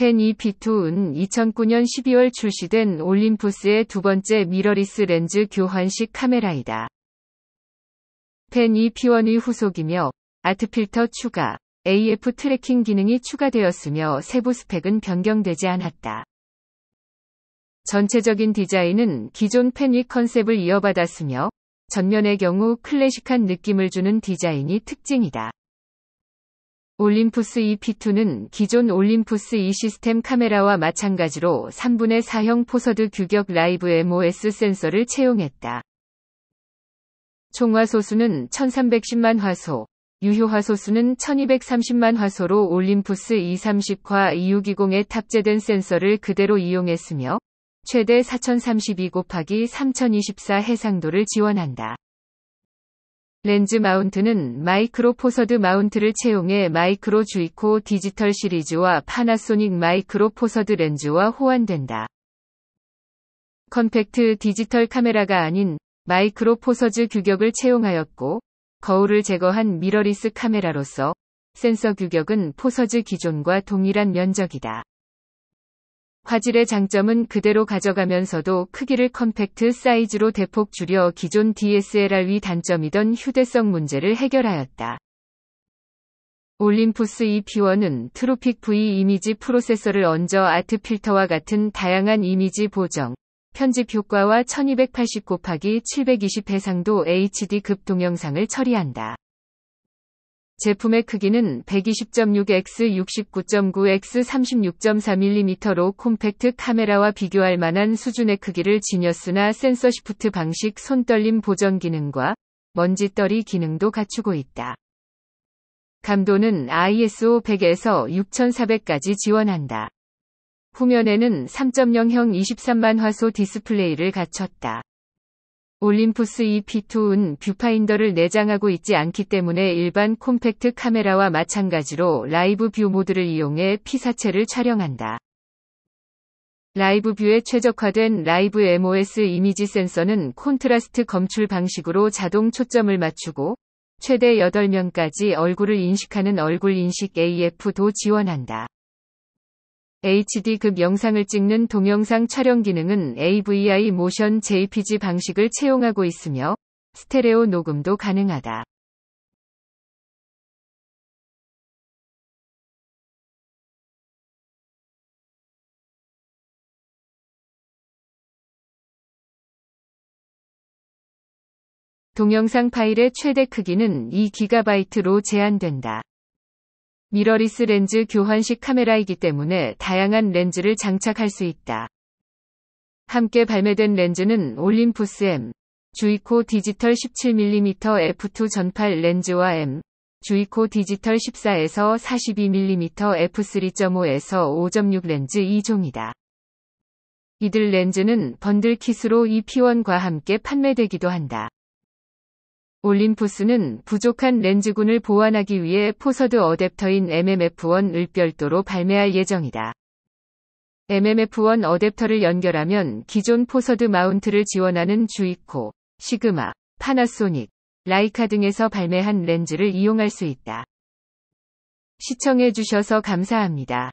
펜이 B2은 2009년 12월 출시된 올림푸스의 두 번째 미러리스 렌즈 교환식 카메라이다. 펜이 P1의 후속이며 아트필터 추가, AF 트래킹 기능이 추가되었으며 세부 스펙은 변경되지 않았다. 전체적인 디자인은 기존 펜이 컨셉을 이어받았으며 전면의 경우 클래식한 느낌을 주는 디자인이 특징이다. 올림푸스 EP2는 기존 올림푸스 E 시스템 카메라와 마찬가지로 3분의 4형 포서드 규격 라이브 MOS 센서를 채용했다. 총화 소수는 1310만 화소, 유효 화소수는 1230만 화소로 올림푸스 E30화 e 6 2 0에 탑재된 센서를 그대로 이용했으며 최대 4032 곱하기 3024 해상도를 지원한다. 렌즈 마운트는 마이크로 포서드 마운트를 채용해 마이크로 주이코 디지털 시리즈와 파나소닉 마이크로 포서드 렌즈와 호환된다. 컴팩트 디지털 카메라가 아닌 마이크로 포서즈 규격을 채용하였고 거울을 제거한 미러리스 카메라로서 센서 규격은 포서즈 기존과 동일한 면적이다. 화질의 장점은 그대로 가져가면서도 크기를 컴팩트 사이즈로 대폭 줄여 기존 d s l r 위 단점이던 휴대성 문제를 해결하였다. 올림푸스 E-P1은 트로픽 V 이미지 프로세서를 얹어 아트 필터와 같은 다양한 이미지 보정, 편집 효과와 1280 곱하기 720 해상도 HD급 동영상을 처리한다. 제품의 크기는 120.6x 69.9x 36.4mm로 콤팩트 카메라와 비교할 만한 수준의 크기를 지녔으나 센서 시프트 방식 손떨림 보정 기능과 먼지떨이 기능도 갖추고 있다. 감도는 ISO 100에서 6400까지 지원한다. 후면에는 3.0형 23만 화소 디스플레이를 갖췄다. 올림푸스 EP2은 뷰파인더를 내장하고 있지 않기 때문에 일반 콤팩트 카메라와 마찬가지로 라이브 뷰 모드를 이용해 피사체를 촬영한다. 라이브 뷰에 최적화된 라이브 MOS 이미지 센서는 콘트라스트 검출 방식으로 자동 초점을 맞추고 최대 8명까지 얼굴을 인식하는 얼굴 인식 AF도 지원한다. HD급 영상을 찍는 동영상 촬영 기능은 AVI 모션 JPG 방식을 채용하고 있으며 스테레오 녹음도 가능하다. 동영상 파일의 최대 크기는 2GB로 제한된다. 미러리스 렌즈 교환식 카메라이기 때문에 다양한 렌즈를 장착할 수 있다. 함께 발매된 렌즈는 올림푸스 M, 주이코 디지털 17mm f2 전팔 렌즈와 M, 주이코 디지털 14에서 42mm f3.5에서 5.6 렌즈 2종이다. 이들 렌즈는 번들 킷으로 EP1과 함께 판매되기도 한다. 올림푸스는 부족한 렌즈군을 보완하기 위해 포서드 어댑터인 MMF1을 별도로 발매할 예정이다. MMF1 어댑터를 연결하면 기존 포서드 마운트를 지원하는 주이코, 시그마, 파나소닉, 라이카 등에서 발매한 렌즈를 이용할 수 있다. 시청해주셔서 감사합니다.